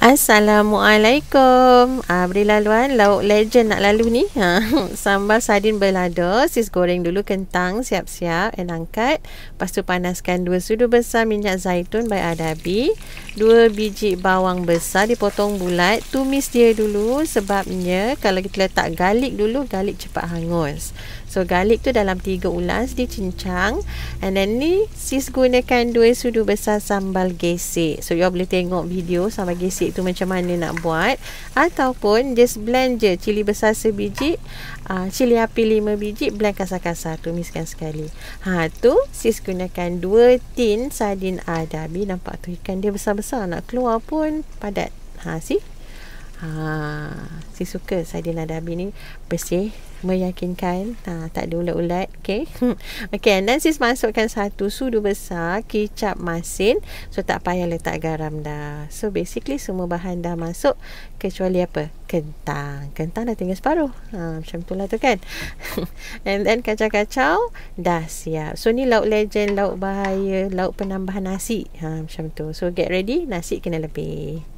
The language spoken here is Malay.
Assalamualaikum. Ah beri laluan lauk legend nak lalu ni. Ha sambal sardin belado, sis goreng dulu kentang siap-siap dan angkat. Pastu panaskan dua sudu besar minyak zaitun by Adabi, dua biji bawang besar dipotong bulat, tumis dia dulu sebabnya kalau kita letak galik dulu galik cepat hangus. So galik tu dalam tiga ulas dicincang and then ni sis gunakan dua sudu besar sambal gesek. So you boleh tengok video sambal gesek nasi tu macam mana nak buat ataupun just blend je cili besar sebiji uh, cili api lima biji blend kasar-kasar tumiskan sekali ha tu sis gunakan dua tin sardin adabi nampak tu ikan dia besar-besar nak keluar pun padat ha si ha mesti suka Saidina Dabi ni bersih meyakinkan ha, tak ada ulat-ulat okey hmm, okey dan sis masukkan satu sudu besar kicap masin so tak payah letak garam dah so basically semua bahan dah masuk kecuali apa kentang kentang dah tinggal separuh ha, macam itulah tu kan and then kacau-kacau dah siap so ni lauk legend lauk bahaya lauk penambahan nasi ha, macam tu so get ready nasi kena lebih